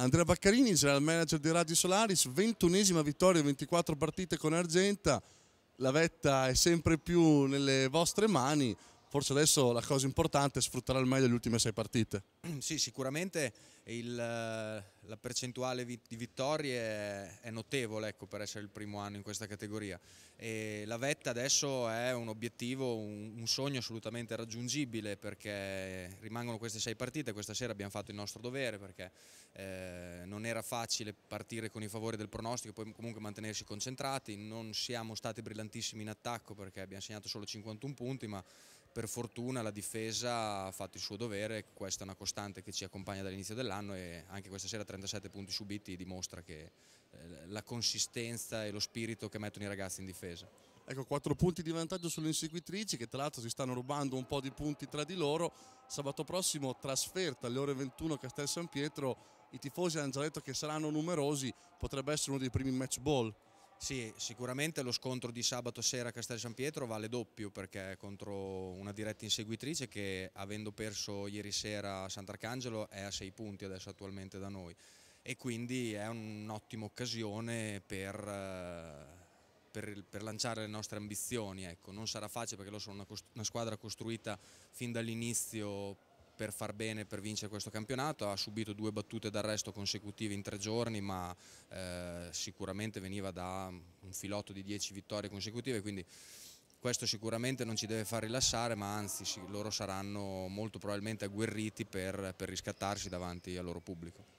Andrea Baccarini general manager di Radio Solaris, ventunesima vittoria, 24 partite con Argenta, la vetta è sempre più nelle vostre mani, forse adesso la cosa importante è sfruttare al meglio le ultime sei partite. Sì, sicuramente il, eh, la percentuale di vittorie è notevole ecco, per essere il primo anno in questa categoria. E la vetta adesso è un obiettivo, un, un, sogno assolutamente raggiungibile perché rimangono queste sei partite, questa sera abbiamo fatto il nostro dovere perché eh, non era facile partire con i favori del pronostico e poi comunque mantenersi concentrati, non siamo stati brillantissimi in attacco perché abbiamo segnato solo 51 punti ma per fortuna la difesa ha fatto il suo dovere, questa è una costante che ci accompagna dall'inizio dell'anno e anche questa sera 37 punti subiti dimostra che eh, la consistenza e lo spirito che mettono i ragazzi in difesa. Ecco, quattro punti di vantaggio sulle inseguitrici che tra l'altro si stanno rubando un po' di punti tra di loro. Sabato prossimo trasferta alle ore 21 a Castel San Pietro, i tifosi hanno già detto che saranno numerosi, potrebbe essere uno dei primi match ball. Sì, sicuramente lo scontro di sabato sera a Castel San Pietro vale doppio perché è contro una diretta inseguitrice che avendo perso ieri sera a Sant'Arcangelo è a 6 punti adesso attualmente da noi e quindi è un'ottima occasione per, eh, per, per, lanciare le nostre ambizioni. Ecco, non sarà facile perché loro sono una, una squadra costruita fin dall'inizio per far bene per vincere questo campionato, ha subito due battute d'arresto consecutive in tre giorni ma eh, sicuramente veniva da un filotto di dieci vittorie consecutive quindi questo sicuramente non ci deve far rilassare ma anzi sì, loro saranno molto probabilmente agguerriti per, per riscattarsi davanti al loro pubblico.